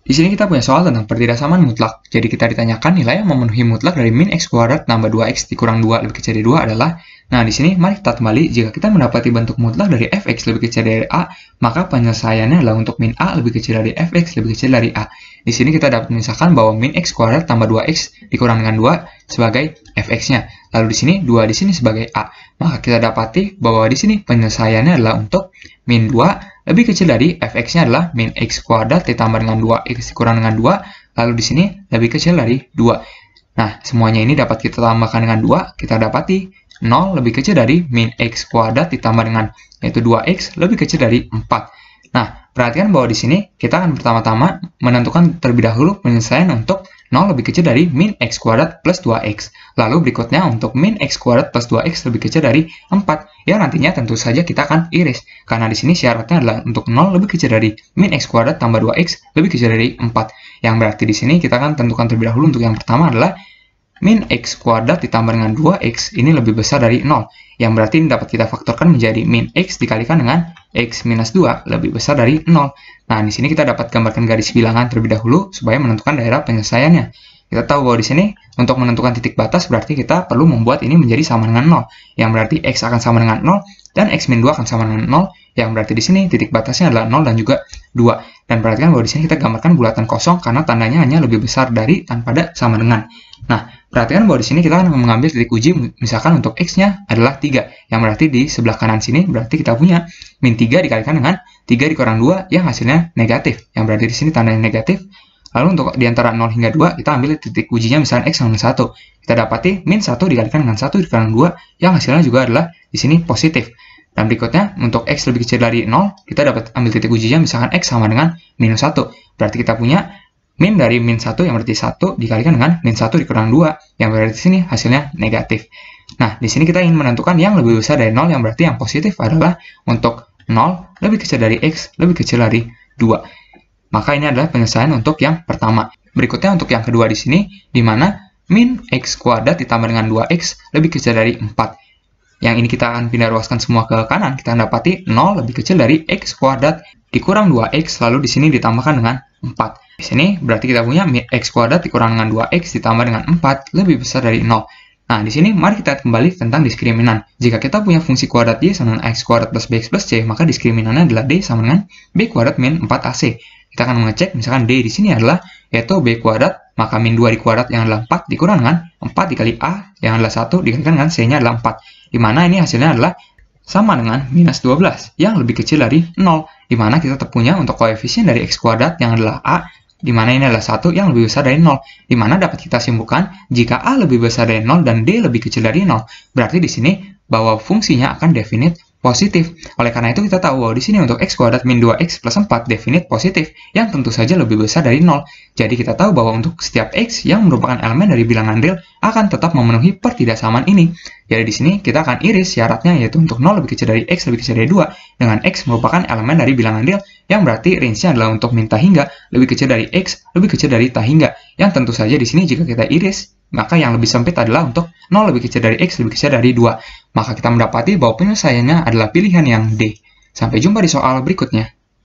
Di sini kita punya soal tentang pertidaksamaan mutlak. Jadi kita ditanyakan nilai yang memenuhi mutlak dari min x kuadrat tambah 2x dikurang 2 lebih kecil dari 2 adalah Nah, di sini mari kita kembali jika kita mendapati bentuk mutlak dari fx lebih kecil dari a, maka penyelesaiannya adalah untuk min a lebih kecil dari fx lebih kecil dari a. Di sini kita dapat memisahkan bahwa min x kuadrat tambah 2x dikurang dengan 2 sebagai fx-nya. Lalu di sini 2 di sini sebagai a. Maka kita dapati bahwa di sini penyelesaiannya adalah untuk min 2 lebih kecil dari fx-nya adalah min x kuadrat ditambah dengan 2x kurang dengan 2, lalu di sini lebih kecil dari 2. Nah, semuanya ini dapat kita tambahkan dengan 2, kita dapati 0 lebih kecil dari min x kuadrat ditambah dengan yaitu 2x lebih kecil dari 4. Nah, perhatikan bahwa di sini kita akan pertama-tama menentukan terlebih dahulu penyelesaian untuk 0 lebih kecil dari min x kuadrat plus 2x. Lalu berikutnya untuk min x kuadrat plus 2x lebih kecil dari 4, Ya nantinya tentu saja kita akan iris. Karena di sini syaratnya adalah untuk 0 lebih kecil dari min x kuadrat tambah 2x lebih kecil dari 4. Yang berarti di sini kita akan tentukan terlebih dahulu untuk yang pertama adalah min x kuadrat ditambah dengan 2x ini lebih besar dari 0, yang berarti dapat kita faktorkan menjadi min x dikalikan dengan X minus 2 lebih besar dari 0. Nah, di sini kita dapat gambarkan garis bilangan terlebih dahulu supaya menentukan daerah penyelesaiannya. Kita tahu bahwa di sini untuk menentukan titik batas berarti kita perlu membuat ini menjadi sama dengan 0, yang berarti X akan sama dengan 0, dan X min 2 akan sama dengan 0, yang berarti di sini titik batasnya adalah 0 dan juga 2. Dan perhatikan bahwa di sini kita gambarkan bulatan kosong karena tandanya hanya lebih besar dari tanpa ada sama dengan. Nah, Perhatikan bahwa di sini kita akan mengambil titik uji misalkan untuk x-nya adalah 3, yang berarti di sebelah kanan sini berarti kita punya min 3 dikalikan dengan 3 dikurang 2 yang hasilnya negatif, yang berarti di sini tandanya negatif. Lalu untuk di antara 0 hingga 2 kita ambil titik ujinya misalkan x sama 1. Kita dapati min 1 dikalikan dengan 1 dikurang 2 yang hasilnya juga adalah di sini positif. Dan berikutnya, untuk x lebih kecil dari 0, kita dapat ambil titik ujinya misalkan x sama dengan minus 1. Berarti kita punya Min dari min 1 yang berarti 1 dikalikan dengan min 1 dikurang 2, yang berarti sini hasilnya negatif. Nah, di sini kita ingin menentukan yang lebih besar dari 0, yang berarti yang positif adalah untuk 0 lebih kecil dari X, lebih kecil dari 2. Maka ini adalah penyelesaian untuk yang pertama. Berikutnya untuk yang kedua di sini, di mana min X kuadrat ditambah dengan 2X lebih kecil dari 4. Yang ini kita akan pindah ruaskan semua ke kanan, kita dapati 0 lebih kecil dari X kuadrat dikurang 2X, lalu di sini ditambahkan dengan 4. Di sini berarti kita punya x kuadrat dikurang dengan 2x ditambah dengan 4 lebih besar dari 0. Nah, di sini mari kita kembali tentang diskriminan. Jika kita punya fungsi kuadrat y sama dengan x kuadrat plus bx plus c, maka diskriminannya adalah d sama dengan b kuadrat min 4ac. Kita akan mengecek misalkan d di sini adalah yaitu b kuadrat, maka min 2 di kuadrat yang adalah 4 dikurang dengan 4 dikali a yang adalah 1 dikalikan dengan c-nya adalah 4. Di mana ini hasilnya adalah sama dengan minus 12 yang lebih kecil dari 0, di mana kita punya untuk koefisien dari x kuadrat yang adalah a di mana ini adalah satu yang lebih besar dari 0, di mana dapat kita simpulkan jika A lebih besar dari 0 dan D lebih kecil dari 0. Berarti di sini bahwa fungsinya akan definit positif. Oleh karena itu kita tahu bahwa di sini untuk x kuadrat min 2x plus 4 definit positif, yang tentu saja lebih besar dari 0. Jadi kita tahu bahwa untuk setiap x yang merupakan elemen dari bilangan real akan tetap memenuhi pertidaksamaan ini. Jadi di sini kita akan iris syaratnya yaitu untuk 0 lebih kecil dari x lebih kecil dari 2, dengan x merupakan elemen dari bilangan real yang berarti range-nya adalah untuk minta hingga lebih kecil dari x lebih kecil dari tak hingga, yang tentu saja di sini jika kita iris, maka yang lebih sempit adalah untuk 0 lebih kecil dari x lebih kecil dari 2. Maka kita mendapati bahwa penyelesaiannya adalah pilihan yang D. Sampai jumpa di soal berikutnya.